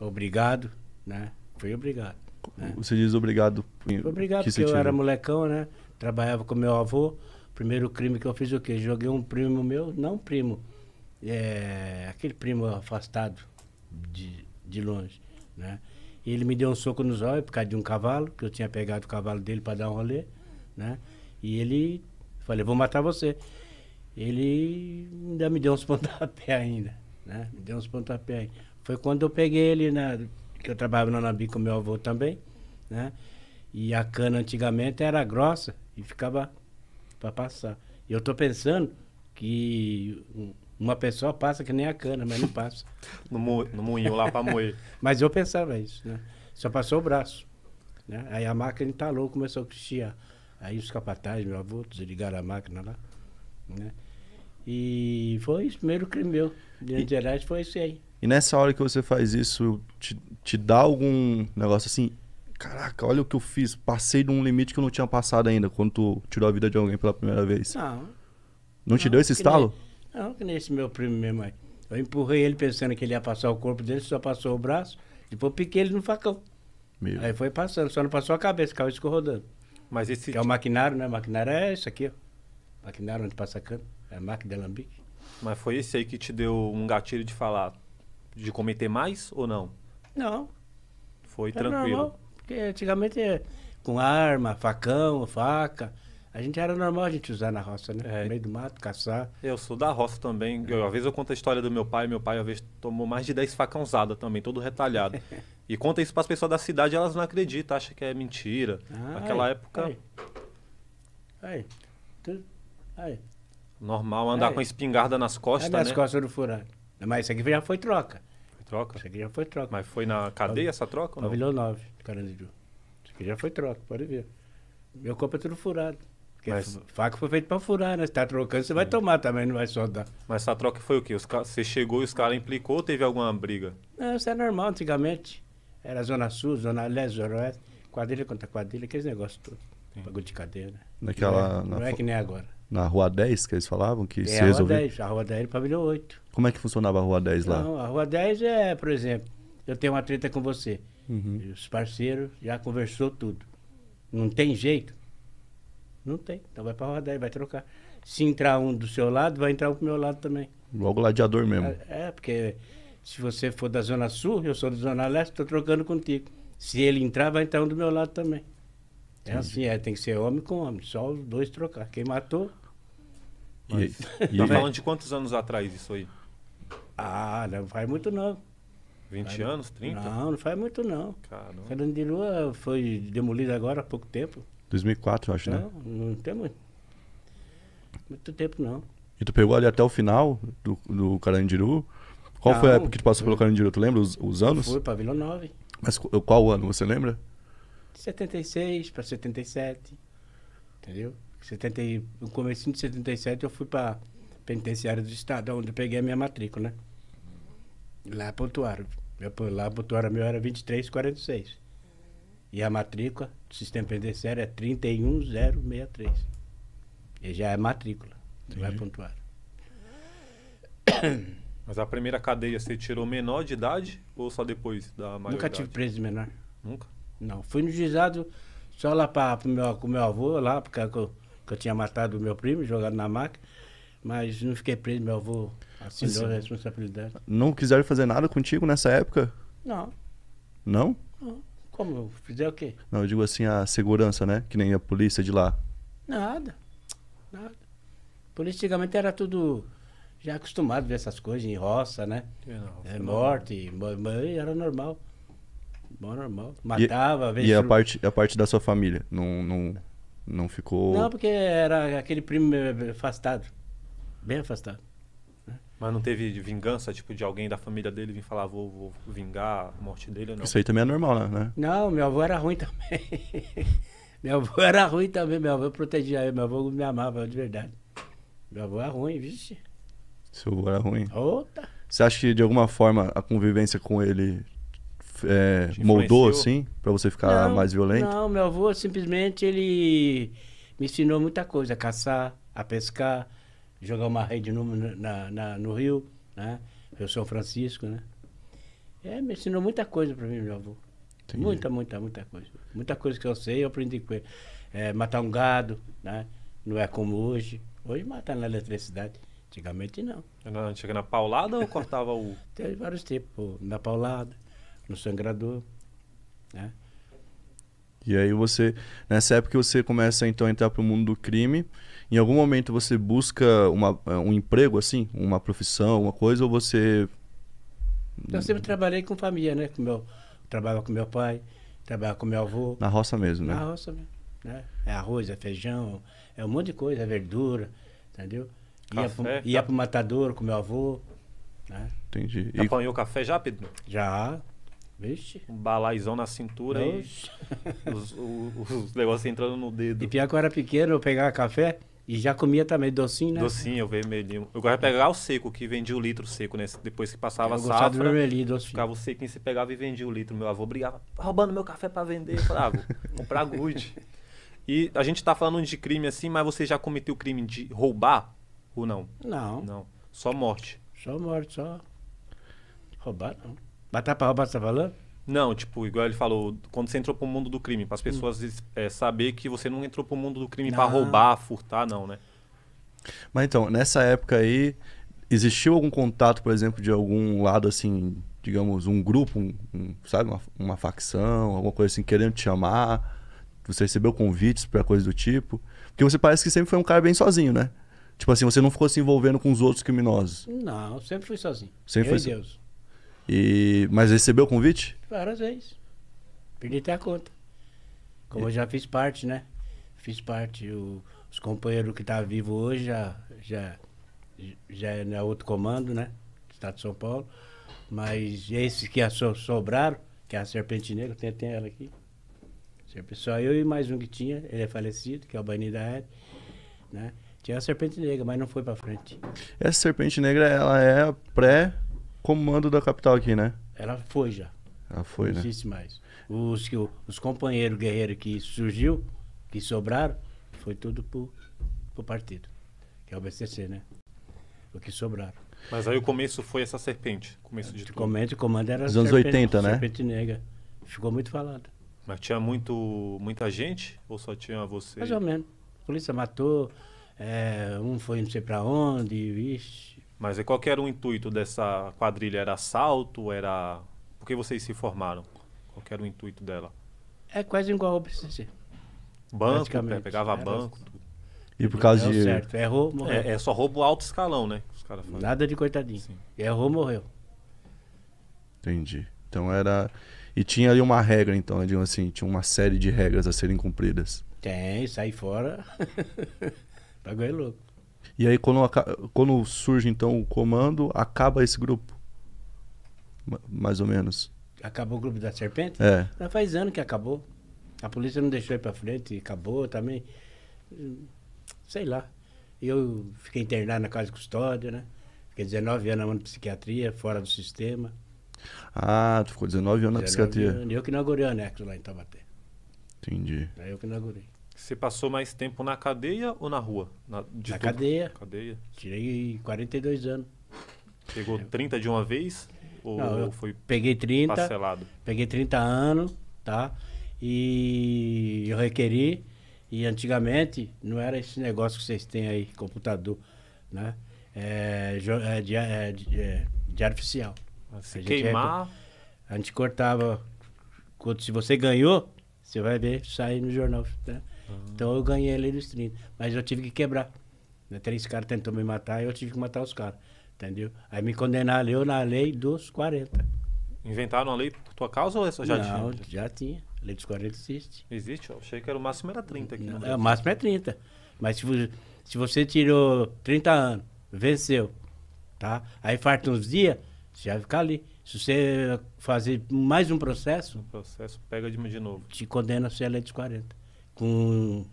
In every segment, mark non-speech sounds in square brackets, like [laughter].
Obrigado, né? Foi obrigado. Né? Você diz obrigado. Obrigado, que porque eu era molecão, né? Trabalhava com meu avô. Primeiro crime que eu fiz o quê? Joguei um primo meu, não primo, é, aquele primo afastado de, de longe, né? E ele me deu um soco nos olhos por causa de um cavalo, que eu tinha pegado o cavalo dele para dar um rolê, né? E ele, falei, vou matar você. Ele ainda me deu uns [laughs] pontapés ainda, né? Me deu uns pontapés. Foi quando eu peguei ele, né? Que eu trabalhava na Nabi com meu avô também, né? E a cana antigamente era grossa e ficava para passar. E eu tô pensando que uma pessoa passa que nem a cana, mas não passa. [laughs] no, mo no moinho lá para moer. [laughs] mas eu pensava isso, né? Só passou o braço. Né? Aí a máquina entalou, começou a chiar. Aí os capatazes, meu avô, desligaram a máquina lá. Né? E foi isso, primeiro crime meu. De Minas Gerais foi isso aí. E nessa hora que você faz isso, te, te dá algum negócio assim? Caraca, olha o que eu fiz. Passei de um limite que eu não tinha passado ainda, quando tu tirou a vida de alguém pela primeira vez. Não. Não, não te deu esse estalo? Nem, não, que nesse meu primo mesmo Eu empurrei ele pensando que ele ia passar o corpo dele, só passou o braço. Depois piquei ele no facão. Meu. Aí foi passando, só não passou a cabeça, caiu escorrodando. Mas esse. Que é o maquinário, né? O maquinário é isso aqui, ó. Maquinário onde passa a É a máquina de alambique. Mas foi esse aí que te deu um gatilho de falar, de cometer mais ou não? Não. Foi é tranquilo. Normal, porque antigamente é, com arma, facão, faca. A gente era normal a gente usar na roça, né? É. No meio do mato, caçar. Eu sou da roça também. É. Eu, às vezes eu conto a história do meu pai. Meu pai, às vezes, tomou mais de 10 facãozadas também, todo retalhado. [laughs] e conta isso para as pessoas da cidade, elas não acreditam, acham que é mentira. Ah, Naquela época. Aí. Tu... Normal andar ai. com espingarda nas costas, ai, nas né? Nas costas do furado. Mas isso aqui já foi troca. Troca? Isso aqui já foi troca. Mas foi na cadeia essa troca? Pavilhão 9, Carandiru. Isso aqui já foi troca, pode ver. Meu copo é tudo furado. Porque Mas... faca foi feito pra furar, né? Se tá trocando, você vai hum. tomar também, não vai soldar. Mas essa troca foi o quê? Os ca... Você chegou e os caras implicou ou teve alguma briga? Não, isso é normal antigamente. Era Zona Sul, Zona Leste, Zona Oeste, quadrilha contra quadrilha, aqueles negócios todos. Pagou de cadeia. Né? Naquela, não, é, na... não é que nem agora. Na Rua 10, que eles falavam que é, se A Rua 10, a Rua 10 ele pavilhão 8. Como é que funcionava a Rua 10 lá? Não, a Rua 10 é, por exemplo, eu tenho uma treta com você. Uhum. Os parceiros já conversou tudo. Não tem jeito? Não tem. Então vai pra Rua 10, vai trocar. Se entrar um do seu lado, vai entrar um pro meu lado também. Logo ladeador mesmo. É, é, porque se você for da Zona Sul, eu sou da Zona Leste, estou trocando contigo. Se ele entrar, vai entrar um do meu lado também. É assim, é, tem que ser homem com homem, só os dois trocar. Quem matou, e, tá e... Tá falando de quantos anos atrás isso aí? Ah, não faz muito não. 20 faz... anos, 30? Não, não faz muito não. Caramba. A de Lua foi demolida agora há pouco tempo. 2004, eu acho, não, né? Não, não tem muito. Muito tempo não. E tu pegou ali até o final do, do Carandiru? Qual não, foi a época que tu passou foi... pelo Carandiru? Tu lembra os, os anos? Foi para Vila 9. Mas qual ano, você lembra? 76 para 77. Entendeu? 70 e, no começo de 77 eu fui para penitenciária do estado, onde eu peguei a minha matrícula, né? Lá é pontuaram. Eu, lá pontuaram meu era 2346. E a matrícula do sistema penitenciário é 31063. E já é matrícula. É Entendi. Vai pontuar. [coughs] Mas a primeira cadeia você tirou menor de idade ou só depois da maioridade? Nunca tive preso menor. Nunca? Não. Fui no juizado só lá pra, pro meu, com meu avô, lá, porque eu que eu tinha matado o meu primo, jogado na maca, mas não fiquei preso, meu avô assumiu a responsabilidade. Não quiseram fazer nada contigo nessa época? Não. Não? Não. Como? Fizer o quê? Não, eu digo assim, a segurança, né? Que nem a polícia de lá. Nada. Nada. Polícia antigamente era tudo já acostumado a ver essas coisas em roça, né? É, não, é, morte, era normal. Bom, normal. Matava, E, e a, parte, a parte da sua família? Não, não, não ficou. Não, porque era aquele primo afastado. Bem afastado. Mas não teve vingança, tipo, de alguém da família dele vir falar, vou, vou vingar a morte dele ou não? Isso aí também é normal, né? né? Não, meu avô era ruim também. [laughs] meu avô era ruim também, meu avô protegia ele, meu avô me amava de verdade. Meu avô era ruim, vixe. Seu avô era ruim? Outra. Você acha que de alguma forma a convivência com ele é, moldou assim para você ficar não, mais violento? Não, meu avô simplesmente ele me ensinou muita coisa, a caçar, a pescar, jogar uma rede no, na, na, no rio, né? Rio São Francisco, né? É, me ensinou muita coisa para mim, meu avô. Entendi. Muita, muita, muita coisa. Muita coisa que eu sei, eu aprendi com ele. É, matar um gado, né? Não é como hoje. Hoje mata na eletricidade. Antigamente não. Não, chega na paulada ou cortava o. Teve vários tipos. Na paulada no sangrador. Né? E aí você, nessa época você começa então a entrar para o mundo do crime. Em algum momento você busca uma, é, um emprego assim, uma profissão, uma coisa, ou você... Eu sempre trabalhei com família, né? Com meu, trabalhava com meu pai, trabalhava com meu avô. Na roça mesmo, né? Na roça mesmo, né? É arroz, é feijão, é um monte de coisa, é verdura, entendeu? Café, ia tá. para o matador com meu avô, né? Entendi. Já e... apanhou café já, Pedro? Já, Vixe. Um balaizão na cintura [laughs] os, os, os negócios entrando no dedo. E pior que eu era pequeno, eu pegava café e já comia também docinho, né? Docinho, vermelhinho. Eu gostava de pegar o seco, que vendia o litro seco, né? Depois que passava eu safra. Do vermelhinho, docinho. Ficava o sequinho, você pegava e vendia o litro. Meu avô brigava, tá roubando meu café para vender. Eu falava, ah, comprar good. E a gente tá falando de crime assim, mas você já cometeu o crime de roubar ou não? Não. Não. Só morte. Só morte, só. Roubar não. Batata palma, você tá falando? Não, tipo, igual ele falou, quando você entrou pro mundo do crime, para as pessoas hum. é, saber que você não entrou pro mundo do crime para roubar, furtar, não, né? Mas então, nessa época aí, existiu algum contato, por exemplo, de algum lado assim, digamos, um grupo, um, um, sabe, uma, uma, facção, alguma coisa assim, querendo te chamar? Você recebeu convites para coisa do tipo? Porque você parece que sempre foi um cara bem sozinho, né? Tipo assim, você não ficou se envolvendo com os outros criminosos? Não, sempre fui sozinho. Sempre foi e... Mas recebeu o convite? Várias vezes. Perdi até a conta. Como e... eu já fiz parte, né? Fiz parte. O... Os companheiros que estão tá vivos hoje já, já, já é na né, outro comando, né? Estado de São Paulo. Mas esses que so, sobraram, que é a Serpente Negra, tem, tem ela aqui. Só eu e mais um que tinha, ele é falecido, que é o Bani da Ed, né? Tinha a Serpente Negra, mas não foi para frente. Essa Serpente Negra, ela é pré comando da capital aqui, né? Ela foi já. Ela foi, não né? Não existe mais. Os, os companheiros guerreiros que surgiu, que sobraram, foi tudo pro, pro partido, que é o BCC, né? O que sobraram. Mas aí o começo foi essa serpente, começo de, de tudo. Comando, comando era Os anos serpente, 80, né? Serpente negra. Ficou muito falado. Mas tinha muito, muita gente ou só tinha você? Mais ou menos. A polícia matou, é, um foi não sei pra onde, Ixi, mas é, qual era o intuito dessa quadrilha? Era assalto? Era. Por que vocês se formaram? Qual era o intuito dela? É quase igual ao PCC. Banco, né? pegava era... banco. Tudo. Assim. E por causa Deu de. Certo, errou, morreu. É, é, só roubo alto escalão, né? Os Nada de coitadinho. Sim. Errou, morreu. Entendi. Então era. E tinha ali uma regra, então, digamos assim, tinha uma série de regras a serem cumpridas. Tem, sai fora. pagou [laughs] é louco. E aí quando, quando surge então o comando, acaba esse grupo. Mais ou menos. Acabou o grupo da serpente? É. Já faz ano que acabou. A polícia não deixou ir pra frente, acabou também. Sei lá. Eu fiquei internado na casa de custódia, né? Fiquei 19 anos na psiquiatria, fora do sistema. Ah, tu ficou 19 anos 19 na psiquiatria. Anos, eu que inaugurei o anexo lá em Taubaté. Entendi. É eu que inaugurei. Você passou mais tempo na cadeia ou na rua? Na, de na tudo? cadeia. cadeia. Tirei 42 anos. Pegou 30 de uma vez? Ou Não, foi peguei 30, parcelado? Peguei 30 anos, tá? E eu requeri. E antigamente não era esse negócio que vocês têm aí, computador, né? É, é, é, é diário oficial. Ah, se a queimar... Gente, a gente cortava... Se você ganhou, você vai ver, sair no jornal. Né? Uhum. Então eu ganhei a lei dos 30. Mas eu tive que quebrar. Né? Três caras tentou me matar e eu tive que matar os caras. Entendeu? Aí me condenaram eu na lei dos 40. Inventaram a lei por tua causa ou essa já tinha? Não, já tinha. A lei dos 40 existe. Existe? Eu achei que era o máximo era 30 aqui. Não, né? é, o máximo é 30. Mas se, se você tirou 30 anos, venceu, tá? Aí farta uns dias, você vai ficar ali. Se você fazer mais um processo. Um processo, pega de novo. Te condena ser a lei dos 40 com,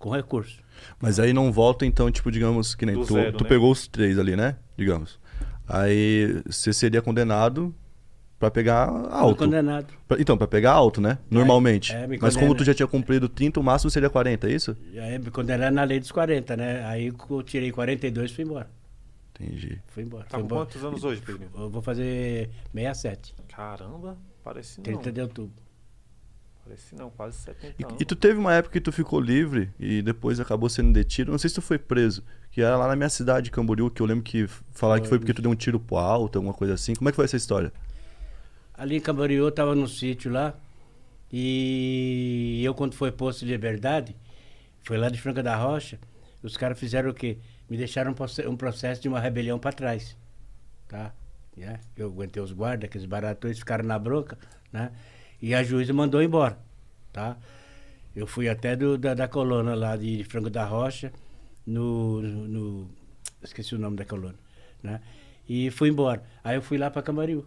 com recurso. Mas aí não volta, então, tipo, digamos, que nem Do tu, zero, tu né? pegou os três ali, né? Digamos. Aí você seria condenado para pegar alto. condenado. Pra, então, para pegar alto, né? Normalmente. É, é, Mas como tu já tinha cumprido 30, o máximo seria 40, é isso? É, me condenaram na lei dos 40, né? Aí eu tirei 42 e fui embora. Entendi. Fui embora. Tá com embora. quantos anos hoje, Pedro? Eu vou fazer 67. Caramba, parece 30 de outubro. Parece não, quase 70 e, anos. E tu teve uma época que tu ficou livre e depois acabou sendo detido. Não sei se tu foi preso, que era lá na minha cidade, Camboriú, que eu lembro que falaram que foi porque tu deu um tiro pro alto, alguma coisa assim. Como é que foi essa história? Ali em Camboriú, eu tava no sítio lá. E eu, quando foi posto de liberdade, foi lá de Franca da Rocha. Os caras fizeram o quê? Me deixaram um processo de uma rebelião para trás. Tá? Yeah? É, eu aguentei os guardas, aqueles baratos, ficaram na broca, né? E a juíza mandou embora, tá? Eu fui até do, da, da coluna lá de Franco da Rocha, no, no, Esqueci o nome da coluna, né? E fui embora. Aí eu fui lá para Camaril,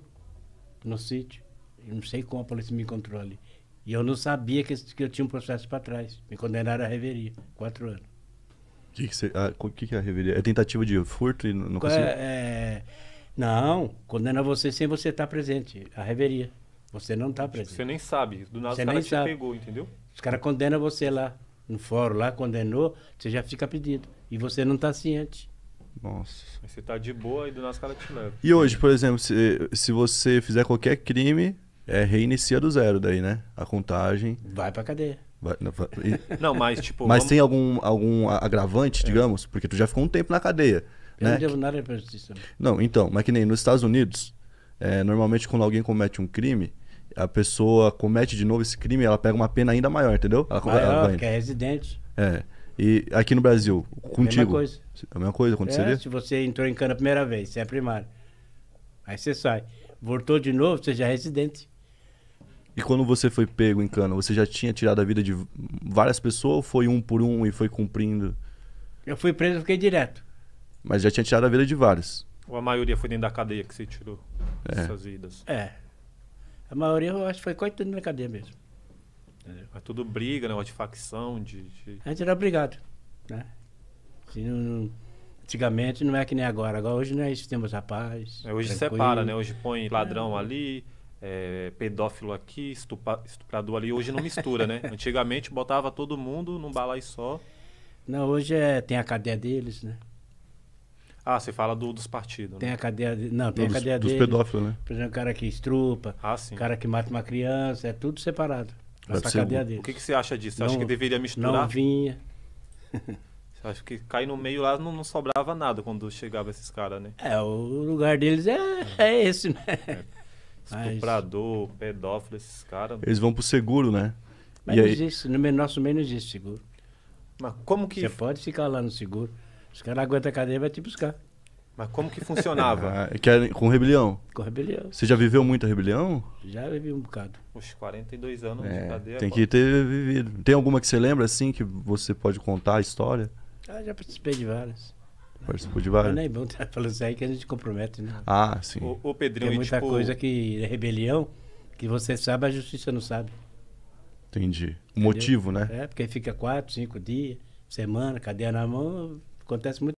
no sítio. Eu não sei como a polícia me encontrou ali. E eu não sabia que, que eu tinha um processo para trás. Me condenaram à reveria, quatro anos. O que, que, que, que é a reveria? É tentativa de furto e não É, é, não, condena você sem você estar tá presente. A reveria. Você não está preso. Tipo, você nem sabe. Do nada você os caras te sabe. pegou, entendeu? Os caras condenam você lá. No fórum lá, condenou, você já fica pedido. E você não está ciente. Nossa. você está de boa e do nada os caras te levam. E hoje, por exemplo, se, se você fizer qualquer crime, é, reinicia do zero daí, né? A contagem. Vai para cadeia. não, [laughs] não, mas tipo. Mas vamos... tem algum, algum agravante, é. digamos? Porque tu já ficou um tempo na cadeia. Eu né? não devo nada pra justiça. Não, então, mas que nem nos Estados Unidos, é, normalmente quando alguém comete um crime, a pessoa comete de novo esse crime, ela pega uma pena ainda maior, entendeu? Ela, maior, ela porque é residente. É. E aqui no Brasil, contigo. É a mesma coisa. É a mesma coisa aconteceria? É, se você entrou em cana a primeira vez, você é primário. Aí você sai. Voltou de novo, você já é residente. E quando você foi pego em cana, você já tinha tirado a vida de várias pessoas ou foi um por um e foi cumprindo? Eu fui preso, e fiquei direto. Mas já tinha tirado a vida de vários. Ou a maioria foi dentro da cadeia que você tirou é. essas vidas? É, a maioria eu acho que foi quase tudo na cadeia mesmo. é tudo briga, negócio né? de facção, de, de, A gente era obrigado né? Assim, não, não, antigamente não é que nem agora. Agora hoje é isso. temos rapaz. É, hoje tranquilo. separa, né? Hoje põe é. ladrão é. ali. É, pedófilo aqui, estupa, estuprador ali, hoje não mistura, né? [laughs] Antigamente botava todo mundo num balai só. Não, hoje é, tem a cadeia deles, né? Ah, você fala do, dos partidos. Tem né? a cadeia. De, não, tem não, a cadeia dos, dele. Dos pedófilos, né? Por exemplo, o cara que estrupa, ah, o cara que mata uma criança, é tudo separado. Essa cadeia dele. O que, que você acha disso? Você não, acha que deveria misturar? Não vinha. [laughs] você acha que cair no meio lá não, não sobrava nada quando chegava esses caras, né? É, o lugar deles é, é, é esse, né? É. Estuprador, Mas... pedófilo, esses caras. Né? Eles vão pro seguro, né? Mas e não aí... existe, no nosso meio não existe seguro. Mas como que. Você pode ficar lá no seguro. Os caras aguentam a cadeia e vai te buscar. Mas como que funcionava? [laughs] É, que é com rebelião. Com rebelião. Você já viveu muita rebelião? Já vivi um bocado. Os 42 anos é, de cadeia. Tem pô. que ter vivido. Tem alguma que você lembra assim que você pode contar a história? Ah, já participei de várias. Participou de várias. não é bom estar tá falando isso aí que a gente compromete, né? Ah, sim. O, o Pedrinho, Tem muita tipo... coisa que é rebelião que você sabe, a justiça não sabe. Entendi. O motivo, né? É, porque fica quatro, cinco dias, semana, cadeia na mão, Acontece muito